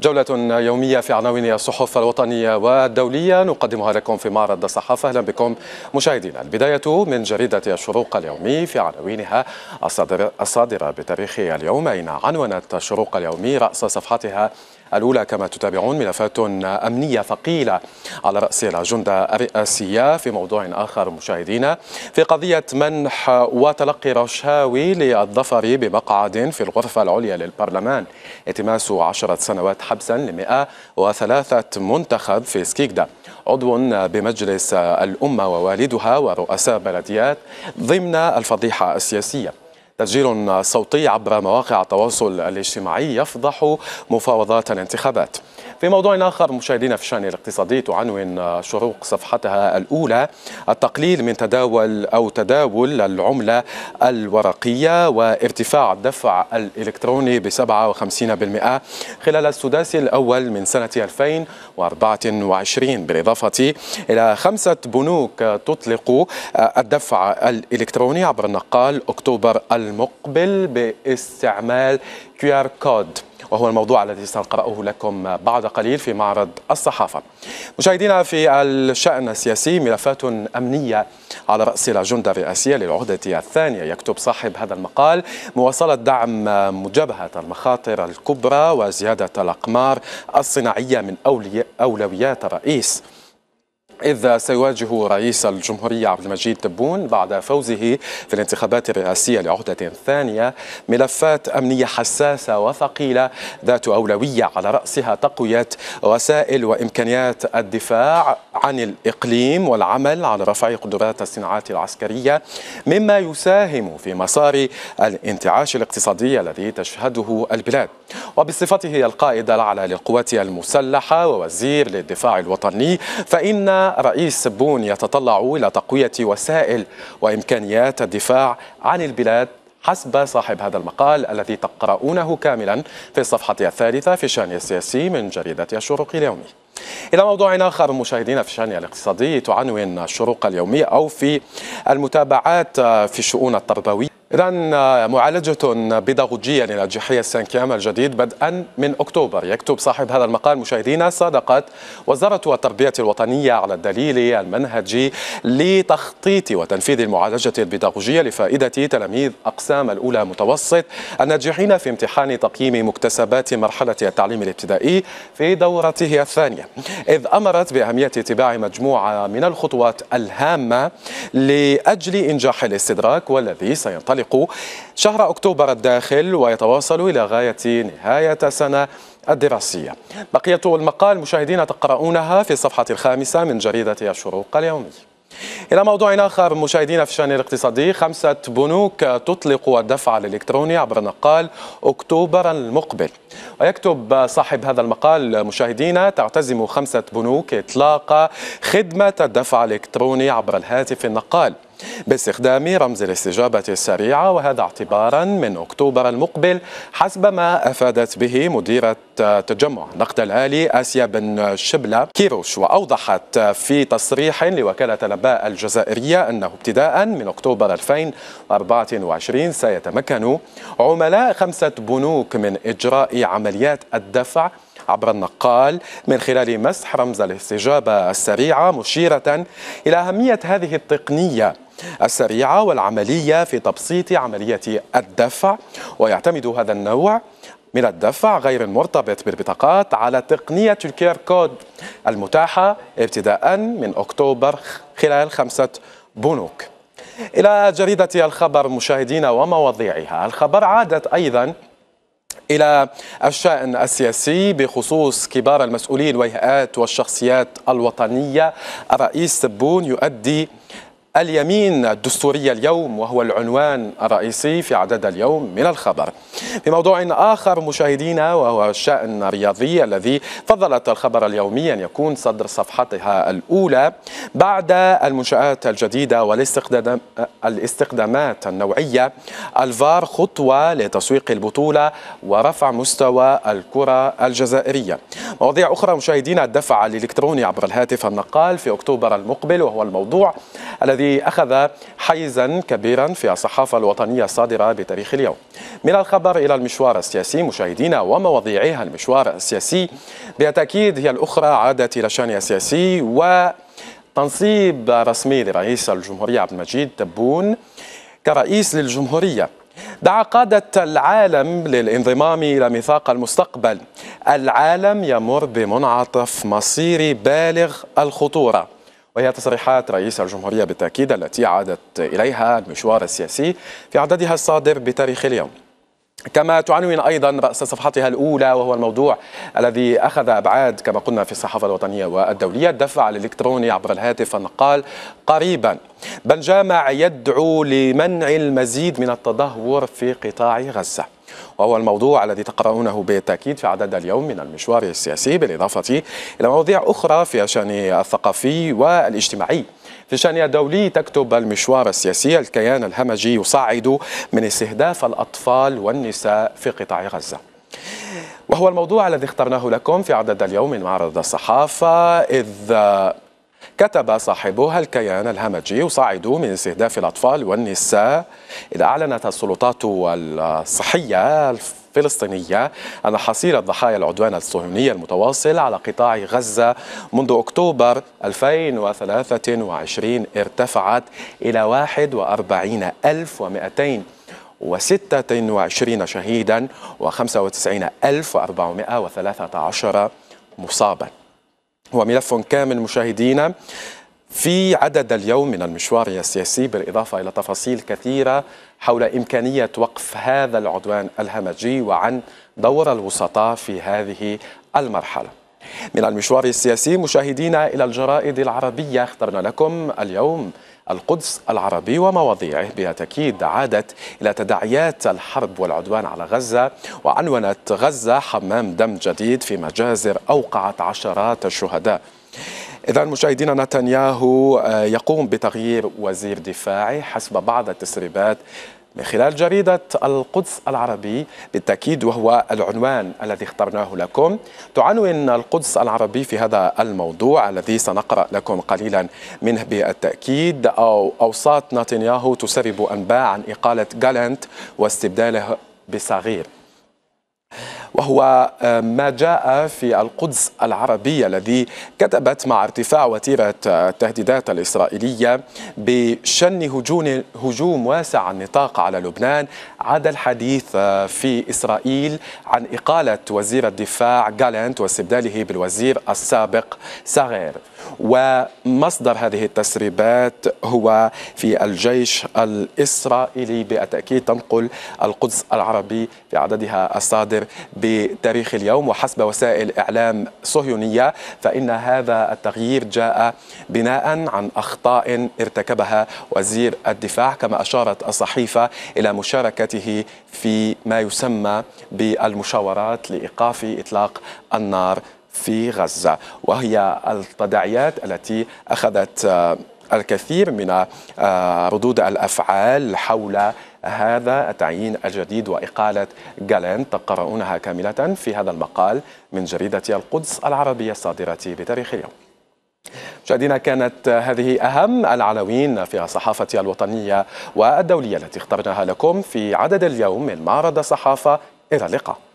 جولة يومية في عناوين الصحف الوطنية والدولية نقدمها لكم في معرض الصحافة أهلا بكم مشاهدينا البداية من جريدة الشروق اليومي في عناوينها الصادرة بتاريخ اليوم أين عنونت الشروق اليومي رأس صفحتها الأولى كما تتابعون ملفات أمنية ثقيلة على رأس الأجندة الرئاسية في موضوع آخر مشاهدينا في قضية منح وتلقي رشاوي للظفر بمقعد في الغرفة العليا للبرلمان التماس عشرة سنوات حبسا لمئة وثلاثة منتخب في سكيكدا عضو بمجلس الأمة ووالدها ورؤساء بلديات ضمن الفضيحة السياسية تسجيل صوتي عبر مواقع التواصل الاجتماعي يفضح مفاوضات الانتخابات في موضوع آخر مشاهدينا في الشأن الاقتصادي تعنون شروق صفحتها الأولى التقليل من تداول أو تداول العملة الورقية وارتفاع الدفع الإلكتروني ب 57% خلال السداس الأول من سنة 2024 بالإضافة إلى خمسة بنوك تطلق الدفع الإلكتروني عبر النقال أكتوبر المقبل باستعمال كيو ار كود وهو الموضوع الذي سنقرأه لكم بعد قليل في معرض الصحافة مشاهدينا في الشأن السياسي ملفات أمنية على رأس الأجندة الرئاسية للعهدة الثانية يكتب صاحب هذا المقال مواصلة دعم مجابهة المخاطر الكبرى وزيادة الأقمار الصناعية من أولويات الرئيس إذا سيواجه رئيس الجمهورية عبد المجيد تبون بعد فوزه في الانتخابات الرئاسية لعهدة ثانية ملفات أمنية حساسة وثقيلة ذات أولوية على رأسها تقوية وسائل وإمكانيات الدفاع عن الإقليم والعمل على رفع قدرات الصناعات العسكرية مما يساهم في مسار الانتعاش الاقتصادي الذي تشهده البلاد وبصفته القائد الأعلى للقوات المسلحة ووزير للدفاع الوطني فإن رئيس بون يتطلع إلى تقوية وسائل وإمكانيات الدفاع عن البلاد حسب صاحب هذا المقال الذي تقرؤونه كاملا في الصفحة الثالثة في الشأن السياسي من جريدة الشروق اليومي إلى موضوع آخر مشاهدينا في الشأن الاقتصادي تعنون الشروق اليومي أو في المتابعات في الشؤون التربوية إذن آه، معالجة بيداغوجية للجحية السنكيام الجديد بدءا من أكتوبر يكتب صاحب هذا المقال مشاهدينا صادقت وزارة التربية الوطنية على الدليل المنهجي لتخطيط وتنفيذ المعالجة البيداغوجية لفائدة تلاميذ أقسام الأولى متوسط الناجحين في امتحان تقييم مكتسبات مرحلة التعليم الابتدائي في دورته الثانية إذ أمرت بأهمية اتباع مجموعة من الخطوات الهامة لأجل إنجاح الاستدراك والذي سينطلق ينطلق شهر أكتوبر الداخل ويتواصل إلى غاية نهاية السنة الدراسية بقية المقال مشاهدينا تقرؤونها في الصفحة الخامسة من جريدة الشروق اليومي إلى موضوع آخر مشاهدينا في الشأن الاقتصادي خمسة بنوك تطلق الدفع الإلكتروني عبر نقال أكتوبر المقبل ويكتب صاحب هذا المقال مشاهدينا تعتزم خمسة بنوك إطلاق خدمة الدفع الإلكتروني عبر الهاتف النقال باستخدام رمز الاستجابة السريعة وهذا اعتبارا من أكتوبر المقبل حسب ما أفادت به مديرة تجمع نقد الآلي آسيا بن شبلة كيروش وأوضحت في تصريح لوكالة الأنباء الجزائرية أنه ابتداء من أكتوبر 2024 سيتمكن عملاء خمسة بنوك من إجراء عمليات الدفع عبر النقال من خلال مسح رمز الاستجابة السريعة مشيرة إلى أهمية هذه التقنية السريعة والعملية في تبسيط عملية الدفع ويعتمد هذا النوع من الدفع غير المرتبط بالبطاقات على تقنية الكير كود المتاحة ابتداء من أكتوبر خلال خمسة بنوك إلى جريدة الخبر مشاهدينا ومواضيعها الخبر عادت أيضا إلى الشأن السياسي بخصوص كبار المسؤولين والهيئات والشخصيات الوطنية الرئيس سبون يؤدي اليمين الدستورية اليوم وهو العنوان الرئيسي في عدد اليوم من الخبر في موضوع آخر مشاهدينا وهو الشأن الرياضي الذي فضلت الخبر اليومي أن يكون صدر صفحتها الأولى بعد المنشآت الجديدة والاستخدامات الاستخدامات النوعية الفار خطوة لتسويق البطولة ورفع مستوى الكرة الجزائرية مواضيع أخرى مشاهدينا الدفع الإلكتروني عبر الهاتف النقال في أكتوبر المقبل وهو الموضوع الذي الذي أخذ حيزا كبيرا في الصحافة الوطنية الصادرة بتاريخ اليوم من الخبر إلى المشوار السياسي مشاهدينا ومواضيعها المشوار السياسي بالتأكيد هي الأخرى عادت إلى شأنها السياسي وتنصيب رسمي لرئيس الجمهورية عبد المجيد تبون كرئيس للجمهورية دعا قادة العالم للانضمام إلى ميثاق المستقبل العالم يمر بمنعطف مصيري بالغ الخطورة وهي تصريحات رئيس الجمهورية بالتأكيد التي عادت إليها المشوار السياسي في عددها الصادر بتاريخ اليوم كما تعنون ايضا راس صفحتها الاولى وهو الموضوع الذي اخذ ابعاد كما قلنا في الصحافه الوطنيه والدوليه الدفع الالكتروني عبر الهاتف النقال قريبا بن جامع يدعو لمنع المزيد من التدهور في قطاع غزه وهو الموضوع الذي تقرؤونه بالتأكيد في عدد اليوم من المشوار السياسي بالإضافة إلى مواضيع أخرى في الشأن الثقافي والاجتماعي في الشأن الدولي تكتب المشوار السياسي الكيان الهمجي يصعد من استهداف الأطفال والنساء في قطاع غزة وهو الموضوع الذي اخترناه لكم في عدد اليوم من معرض الصحافة إذ كتب صاحبها الكيان الهمجي يصعد من استهداف الأطفال والنساء إذا أعلنت السلطات الصحية الفلسطينية أن حصيلة ضحايا العدوان الصهيوني المتواصل على قطاع غزة منذ أكتوبر 2023 ارتفعت إلى 41200 و26 شهيدا و95413 مصابا هو ملف كامل مشاهدينا في عدد اليوم من المشوار السياسي بالإضافة إلى تفاصيل كثيرة حول إمكانية وقف هذا العدوان الهمجي وعن دور الوسطاء في هذه المرحلة من المشوار السياسي مشاهدينا إلى الجرائد العربية اخترنا لكم اليوم القدس العربي ومواضيعه بالتأكيد عادت إلى تداعيات الحرب والعدوان على غزة وعنونت غزة حمام دم جديد في مجازر أوقعت عشرات الشهداء إذا مشاهدينا نتنياهو آه، يقوم بتغيير وزير دفاعي حسب بعض التسريبات من خلال جريدة القدس العربي بالتأكيد وهو العنوان الذي اخترناه لكم تعنون القدس العربي في هذا الموضوع الذي سنقرأ لكم قليلا منه بالتأكيد أو أوساط نتنياهو تسرب أنباء عن إقالة جالنت واستبداله بصغير وهو آه، ما جاء في القدس العربية الذي كتبت مع ارتفاع وتيرة آه، التهديدات الإسرائيلية بشن هجوم, هجوم واسع النطاق على لبنان عدا الحديث آه، في إسرائيل عن إقالة وزير الدفاع جالنت واستبداله بالوزير السابق ساغير ومصدر هذه التسريبات هو في الجيش الإسرائيلي بالتأكيد تنقل القدس العربي في عددها الصادر بتاريخ اليوم وحسب وسائل إعلام صهيونية فإن هذا التغيير جاء بناء عن أخطاء ارتكبها وزير الدفاع كما أشارت الصحيفة إلى مشاركته في ما يسمى بالمشاورات لإيقاف إطلاق النار في غزة وهي التداعيات التي أخذت الكثير من آه، ردود الأفعال حول هذا التعيين الجديد وإقالة جالين تقرؤونها كاملة في هذا المقال من جريدة القدس العربية الصادرة بتاريخ اليوم مشاهدينا كانت هذه أهم العناوين في الصحافة الوطنية والدولية التي اخترناها لكم في عدد اليوم من معرض الصحافة إلى اللقاء